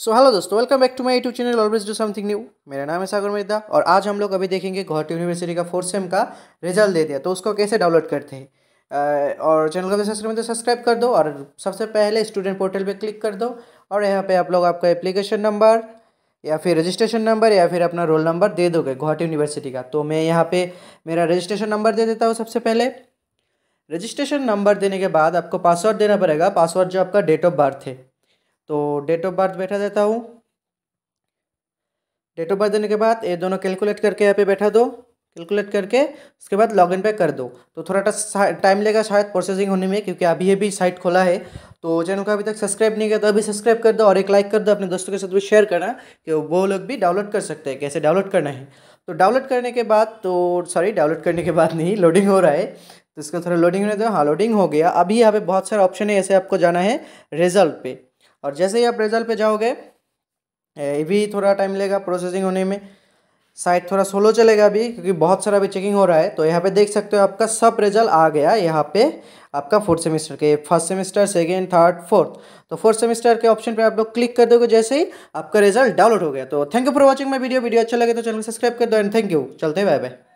सो hello दोस्तों welcome back to my YouTube channel always do something new मेरा नाम है सागर मिर्दा और आज हम लोग अभी देखेंगे गुवाहाटी यूनिवर्सिटी का फोर्थ सेम का रिजल्ट दे दिया तो उसको कैसे डाउनलोड करते हैं और चैनल को सब्सक्राइब तो सब्सक्राइब कर दो और सबसे पहले स्टूडेंट पोर्टल पर क्लिक कर दो और यहाँ पर आप लोग आपका एप्लीकेशन नंबर या फिर रजिस्ट्रेशन नंबर या फिर अपना रोल नंबर दे दोगे गुवाहाटी यूनिवर्सिटी का तो मैं यहाँ पर मेरा रजिस्ट्रेशन नंबर दे देता हूँ सबसे पहले रजिस्ट्रेशन नंबर देने के बाद आपको पासवर्ड देना पड़ेगा पासवर्ड जो आपका डेट ऑफ बर्थ है तो डेट ऑफ बर्थ बैठा देता हूँ डेट ऑफ बर्थ देने के बाद ये दोनों कैलकुलेट करके यहाँ पे बैठा दो कैलकुलेट करके उसके बाद लॉग इन पे कर दो तो थोड़ा सा टाइम लगेगा शायद प्रोसेसिंग होने में क्योंकि अभी अभी साइट खोला है तो चैनल को अभी तक सब्सक्राइब नहीं किया तो अभी सब्सक्राइब कर दो और एक लाइक कर दो अपने दोस्तों के साथ भी शेयर करना कि वो लोग भी डाउनलोड कर सकते हैं कैसे डाउनलोड करना है तो डाउनलोड करने के बाद तो सॉरी डाउनलोड करने के बाद नहीं लोडिंग हो रहा है तो इसका थोड़ा लोडिंग होने दो हाँ लोडिंग हो गया अभी यहाँ पे बहुत सारे ऑप्शन है ऐसे आपको जाना है रिजल्ट पे और जैसे ही आप रेजल पे जाओगे ये भी थोड़ा टाइम लगेगा प्रोसेसिंग होने में साइट थोड़ा स्लो चलेगा अभी क्योंकि बहुत सारा अभी चेकिंग हो रहा है तो यहाँ पे देख सकते हो आपका सब रिजल्ट आ गया यहाँ पे आपका फोर्थ सेमेस्टर के first semester second third fourth तो फोर्थ सेमेस्टर के ऑप्शन पे आप लोग क्लिक कर दोगे जैसे ही आपका रिजल्ट डाउनलोड हो गया तो thank you for watching my video video अच्छा लगे तो चैनल सब्सक्राइब कर दो एंड थैंक यू चलते बाय बाय